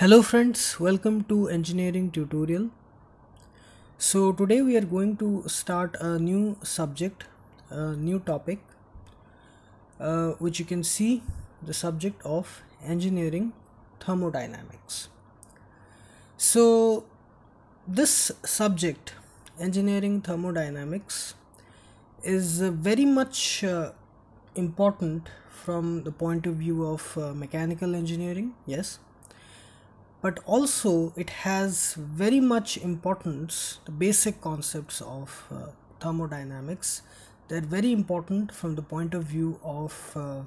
hello friends welcome to engineering tutorial so today we are going to start a new subject a new topic uh, which you can see the subject of engineering thermodynamics so this subject engineering thermodynamics is uh, very much uh, important from the point of view of uh, mechanical engineering yes but also it has very much importance the basic concepts of uh, thermodynamics they're very important from the point of view of uh,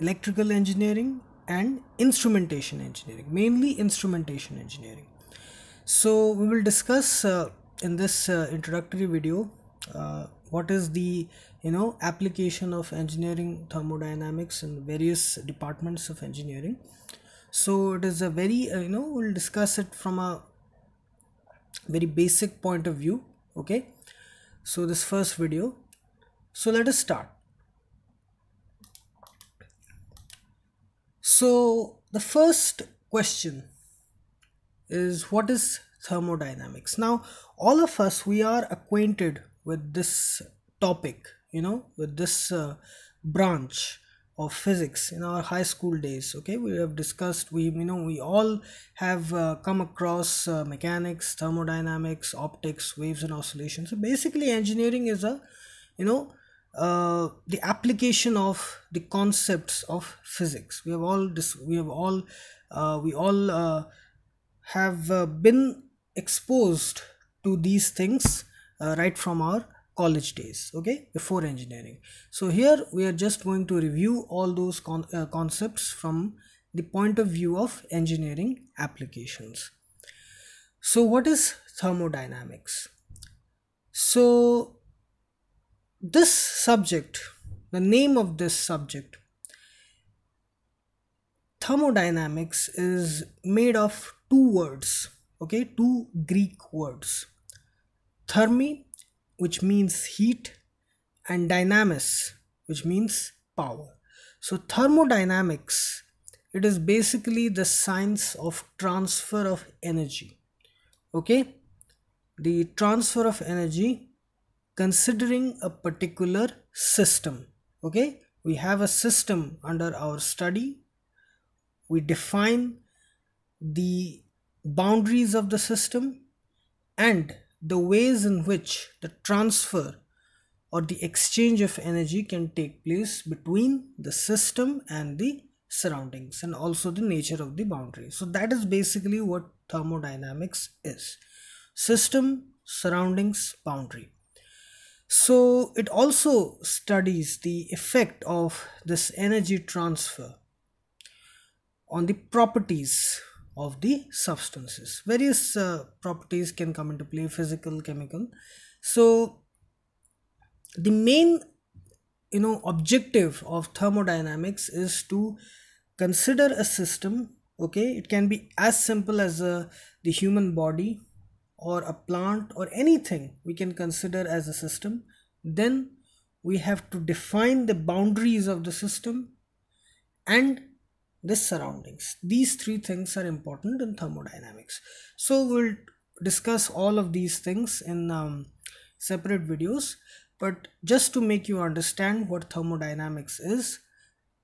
electrical engineering and instrumentation engineering mainly instrumentation engineering so we will discuss uh, in this uh, introductory video uh, what is the you know application of engineering thermodynamics in various departments of engineering so it is a very uh, you know we'll discuss it from a very basic point of view okay so this first video so let us start so the first question is what is thermodynamics now all of us we are acquainted with this topic you know with this uh, branch of physics in our high school days okay we have discussed we you know we all have uh, come across uh, mechanics thermodynamics optics waves and oscillations so basically engineering is a you know uh, the application of the concepts of physics we have all this we have all uh, we all uh, have uh, been exposed to these things right from our college days okay before engineering so here we are just going to review all those con uh, concepts from the point of view of engineering applications so what is thermodynamics so this subject the name of this subject thermodynamics is made of two words okay two greek words thermi which means heat and dynamis which means power so thermodynamics it is basically the science of transfer of energy okay the transfer of energy considering a particular system okay we have a system under our study we define the boundaries of the system and the ways in which the transfer or the exchange of energy can take place between the system and the surroundings and also the nature of the boundary. So that is basically what thermodynamics is. System, surroundings, boundary. So it also studies the effect of this energy transfer on the properties of the substances various uh, properties can come into play physical chemical so the main you know objective of thermodynamics is to consider a system okay it can be as simple as a, uh, the human body or a plant or anything we can consider as a system then we have to define the boundaries of the system and the surroundings. These three things are important in thermodynamics. So we'll discuss all of these things in um, separate videos. But just to make you understand what thermodynamics is,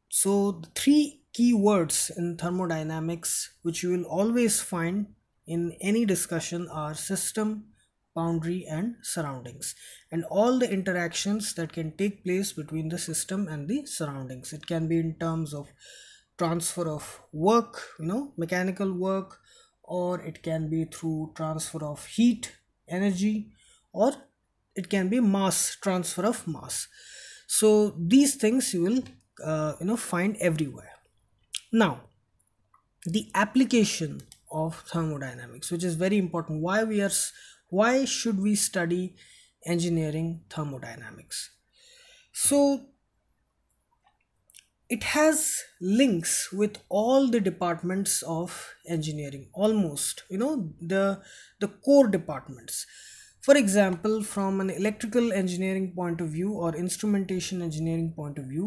so the three key words in thermodynamics which you will always find in any discussion are system, boundary and surroundings and all the interactions that can take place between the system and the surroundings. It can be in terms of transfer of work you know mechanical work or it can be through transfer of heat energy or it can be mass transfer of mass so these things you will uh, you know find everywhere now the application of thermodynamics which is very important why we are why should we study engineering thermodynamics so it has links with all the departments of engineering almost you know the the core departments for example from an electrical engineering point of view or instrumentation engineering point of view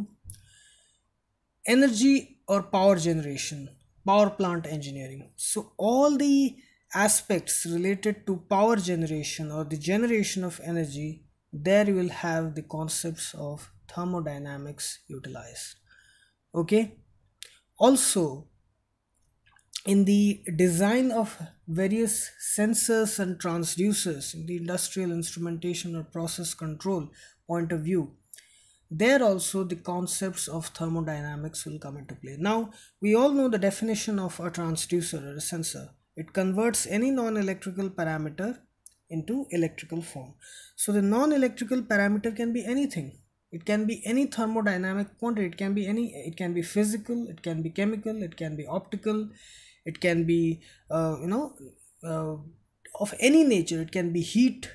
energy or power generation power plant engineering so all the aspects related to power generation or the generation of energy there you will have the concepts of thermodynamics utilized okay also in the design of various sensors and transducers in the industrial instrumentation or process control point of view there also the concepts of thermodynamics will come into play now we all know the definition of a transducer or a sensor it converts any non-electrical parameter into electrical form so the non-electrical parameter can be anything it can be any thermodynamic quantity it can be any it can be physical it can be chemical it can be optical it can be uh, you know uh, of any nature it can be heat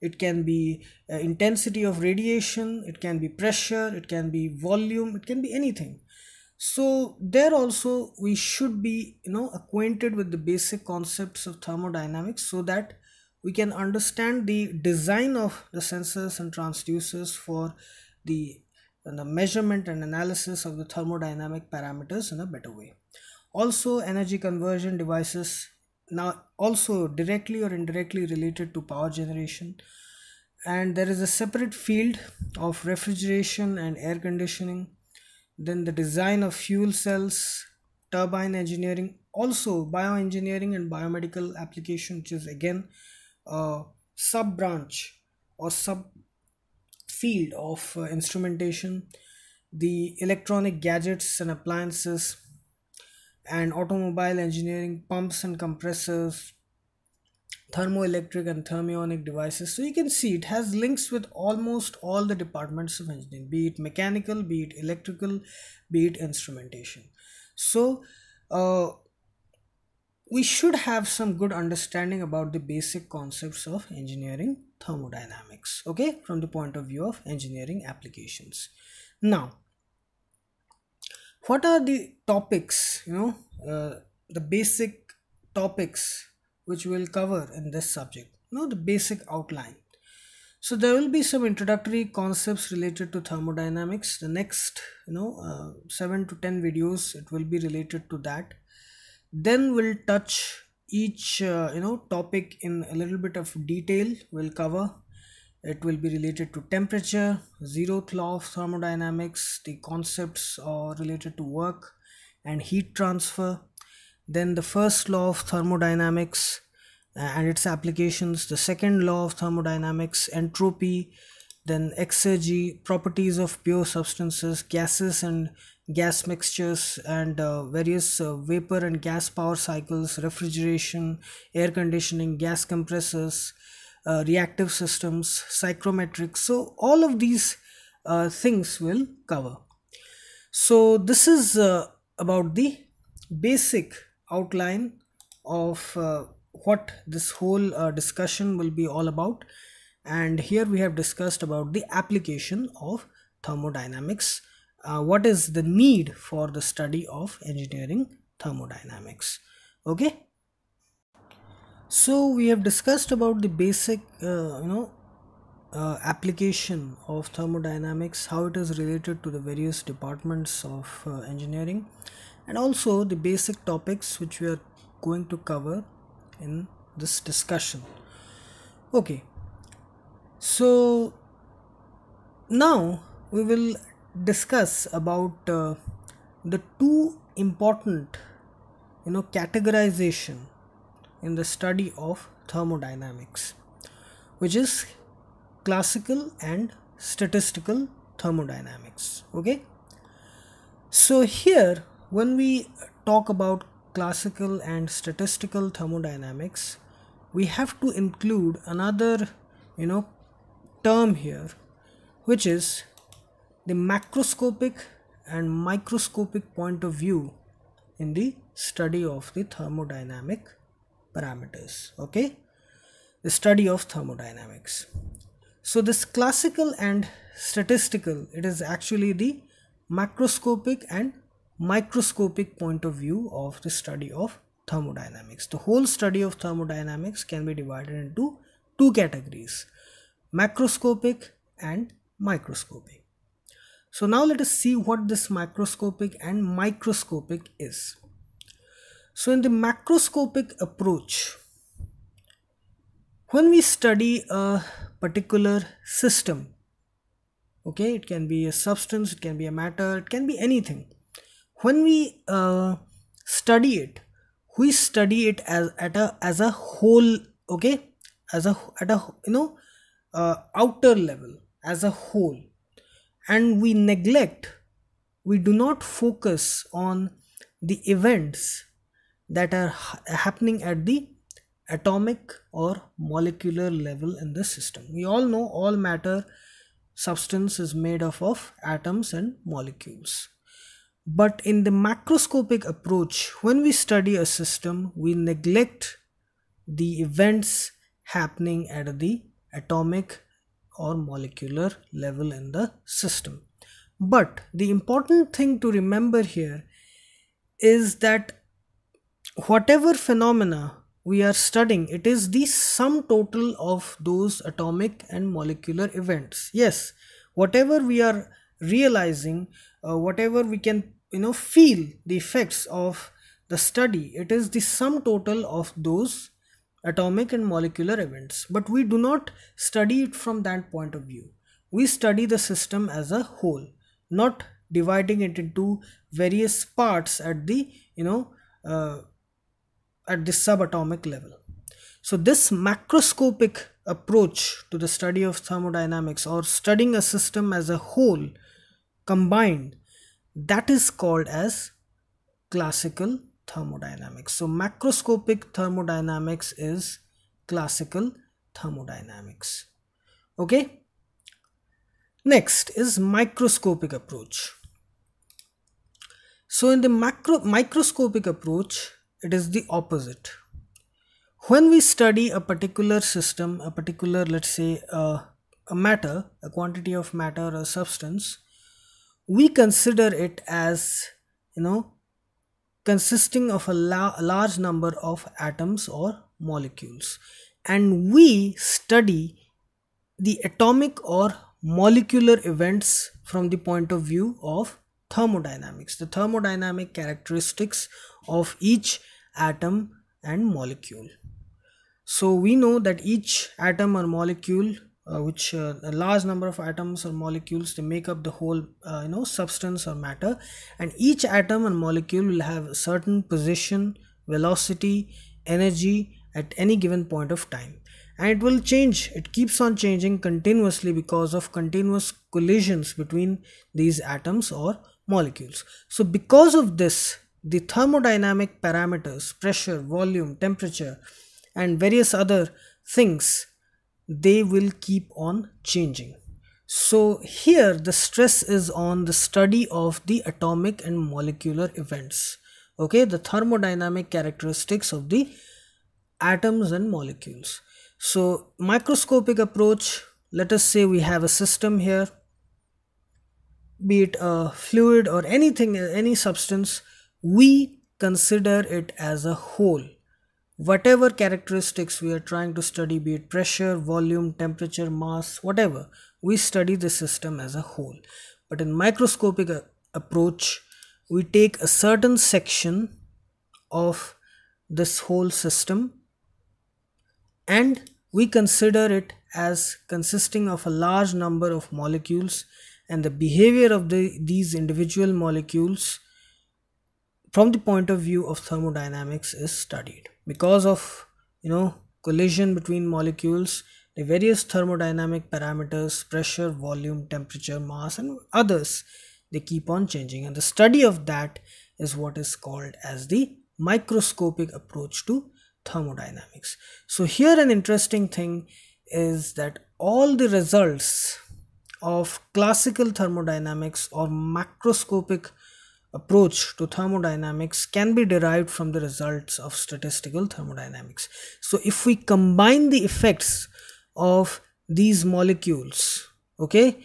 it can be uh, intensity of radiation it can be pressure it can be volume it can be anything so there also we should be you know acquainted with the basic concepts of thermodynamics so that we can understand the design of the sensors and transducers for the, the measurement and analysis of the thermodynamic parameters in a better way. Also, energy conversion devices now also directly or indirectly related to power generation and there is a separate field of refrigeration and air conditioning then the design of fuel cells turbine engineering also bioengineering and biomedical application which is again a sub branch or sub field of uh, instrumentation, the electronic gadgets and appliances, and automobile engineering, pumps and compressors, thermoelectric and thermionic devices. So you can see it has links with almost all the departments of engineering, be it mechanical, be it electrical, be it instrumentation. So uh, we should have some good understanding about the basic concepts of engineering thermodynamics okay from the point of view of engineering applications now what are the topics you know uh, the basic topics which we'll cover in this subject you know the basic outline so there will be some introductory concepts related to thermodynamics the next you know uh, 7 to 10 videos it will be related to that then we'll touch each uh, you know topic in a little bit of detail we'll cover it will be related to temperature zeroth law of thermodynamics the concepts are related to work and heat transfer then the first law of thermodynamics uh, and its applications the second law of thermodynamics entropy then exergy properties of pure substances gases and gas mixtures and uh, various uh, vapor and gas power cycles refrigeration air conditioning gas compressors uh, reactive systems psychrometrics so all of these uh, things will cover so this is uh, about the basic outline of uh, what this whole discussion will be all about and here we have discussed about the application of thermodynamics uh, what is the need for the study of engineering thermodynamics okay so we have discussed about the basic uh, you know uh, application of thermodynamics how it is related to the various departments of uh, engineering and also the basic topics which we are going to cover in this discussion okay so now we will discuss about uh, the two important you know categorization in the study of thermodynamics which is classical and statistical thermodynamics okay so here when we talk about classical and statistical thermodynamics we have to include another you know term here which is the macroscopic and microscopic point of view in the study of the thermodynamic parameters okay the study of thermodynamics so this classical and statistical it is actually the macroscopic and microscopic point of view of the study of thermodynamics the whole study of thermodynamics can be divided into two categories macroscopic and microscopic. So now let us see what this macroscopic and microscopic is. So in the macroscopic approach, when we study a particular system, okay, it can be a substance, it can be a matter, it can be anything. When we uh, study it, we study it as at a as a whole, okay, as a at a you know uh, outer level as a whole and we neglect we do not focus on the events that are ha happening at the atomic or molecular level in the system we all know all matter substance is made up of atoms and molecules but in the macroscopic approach when we study a system we neglect the events happening at the atomic or molecular level in the system. But the important thing to remember here is that whatever phenomena we are studying, it is the sum total of those atomic and molecular events. Yes, whatever we are realizing, uh, whatever we can you know feel the effects of the study, it is the sum total of those atomic and molecular events, but we do not study it from that point of view. We study the system as a whole, not dividing it into various parts at the you know uh, at the subatomic level. So this macroscopic approach to the study of thermodynamics or studying a system as a whole combined that is called as classical thermodynamics. So macroscopic thermodynamics is classical thermodynamics. Okay. Next is microscopic approach. So in the macro microscopic approach, it is the opposite. When we study a particular system, a particular let's say uh, a matter, a quantity of matter or substance, we consider it as you know consisting of a la large number of atoms or molecules and we study the atomic or molecular events from the point of view of thermodynamics the thermodynamic characteristics of each atom and molecule so we know that each atom or molecule uh, which uh, a large number of atoms or molecules they make up the whole uh, you know substance or matter and each atom and molecule will have a certain position velocity energy at any given point of time and it will change it keeps on changing continuously because of continuous collisions between these atoms or molecules so because of this the thermodynamic parameters pressure volume temperature and various other things they will keep on changing. So here the stress is on the study of the atomic and molecular events. Okay, the thermodynamic characteristics of the atoms and molecules. So microscopic approach, let us say we have a system here, be it a fluid or anything, any substance, we consider it as a whole whatever characteristics we are trying to study be it pressure volume temperature mass whatever we study the system as a whole but in microscopic uh, approach we take a certain section of this whole system and we consider it as consisting of a large number of molecules and the behavior of the, these individual molecules from the point of view of thermodynamics is studied because of you know collision between molecules the various thermodynamic parameters pressure volume temperature mass and others they keep on changing and the study of that is what is called as the microscopic approach to thermodynamics so here an interesting thing is that all the results of classical thermodynamics or macroscopic approach to thermodynamics can be derived from the results of statistical thermodynamics. So if we combine the effects of these molecules, okay,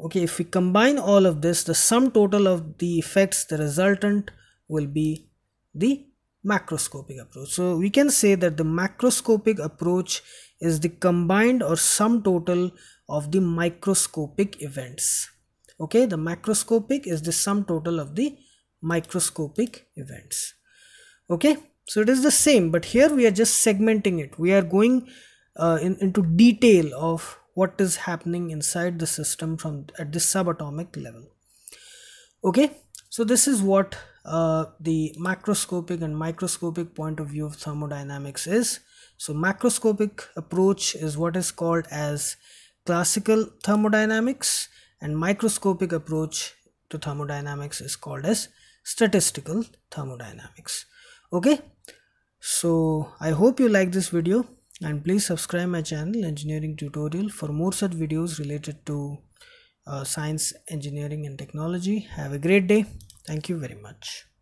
okay, if we combine all of this, the sum total of the effects, the resultant will be the macroscopic approach. So we can say that the macroscopic approach is the combined or sum total of the microscopic events okay the macroscopic is the sum total of the microscopic events okay so it is the same but here we are just segmenting it we are going uh, in, into detail of what is happening inside the system from at the subatomic level okay so this is what uh, the macroscopic and microscopic point of view of thermodynamics is so macroscopic approach is what is called as classical thermodynamics and microscopic approach to thermodynamics is called as statistical thermodynamics okay so i hope you like this video and please subscribe my channel engineering tutorial for more such videos related to uh, science engineering and technology have a great day thank you very much